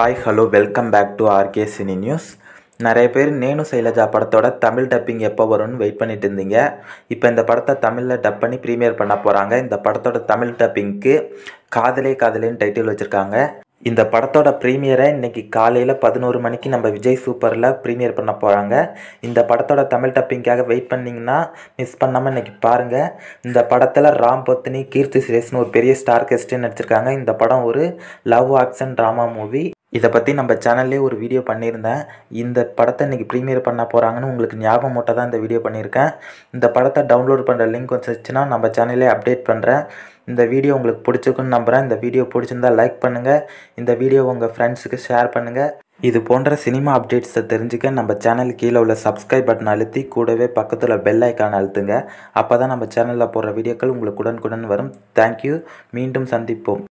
hi hello welcome back to RK cine news நிறைய பேர் நேனு சைலஜா படத்தோட தமிழ் டப்பிங் எப்போ வரும்னு வெயிட் பண்ணிட்டு இருந்தீங்க இப்போ இந்த படத்தை தமிழில் டப் பண்ணி ப்ரீமியர் பண்ண போகிறாங்க இந்த படத்தோட தமிழ் டப்பிங்க்கு காதலே காதலேன்னு டைட்டில் வச்சுருக்காங்க இந்த படத்தோட ப்ரீமியரை இன்றைக்கி காலையில் பதினோரு மணிக்கு நம்ம விஜய் சூப்பரில் ப்ரீமியர் பண்ண போகிறாங்க இந்த படத்தோட தமிழ் டப்பிங்காக வெயிட் பண்ணிங்கன்னா மிஸ் பண்ணாமல் இன்றைக்கி பாருங்கள் இந்த படத்தில் ராம் பத்தினி கீர்த்தி சுரேஷ்னு ஒரு பெரிய ஸ்டார் கெஸ்ட்டுன்னு நடிச்சிருக்காங்க இந்த படம் ஒரு லவ் ஆக்ஷன் ட்ராமா மூவி இதை பற்றி நம்ம சேனல்லே ஒரு வீடியோ பண்ணியிருந்தேன் இந்த படத்தை இன்றைக்கி ப்ரீமியர் பண்ண போகிறாங்கன்னு உங்களுக்கு ஞாபகம் மட்டும் தான் இந்த வீடியோ பண்ணியிருக்கேன் இந்த படத்தை டவுன்லோட் பண்ணுற லிங்க் வந்துச்சுன்னா நம்ம சேனலே அப்டேட் பண்ணுறேன் இந்த வீடியோ உங்களுக்கு பிடிச்சிருக்குன்னு நம்புகிறேன் இந்த வீடியோ பிடிச்சிருந்தால் லைக் பண்ணுங்கள் இந்த வீடியோ உங்கள் ஃப்ரெண்ட்ஸுக்கு ஷேர் பண்ணுங்கள் இது போன்ற சினிமா அப்டேட்ஸை தெரிஞ்சுக்க நம்ம சேனல் கீழே உள்ள சப்ஸ்கிரைப் பட்டன் அழுத்தி கூடவே பக்கத்தில் பெல் ஐக்கான் அழுத்துங்க அப்போ தான் நம்ம சேனலில் போடுற வீடியோக்கள் உங்களுக்கு உடனுக்குடன் வரும் தேங்க்யூ மீண்டும் சந்திப்போம்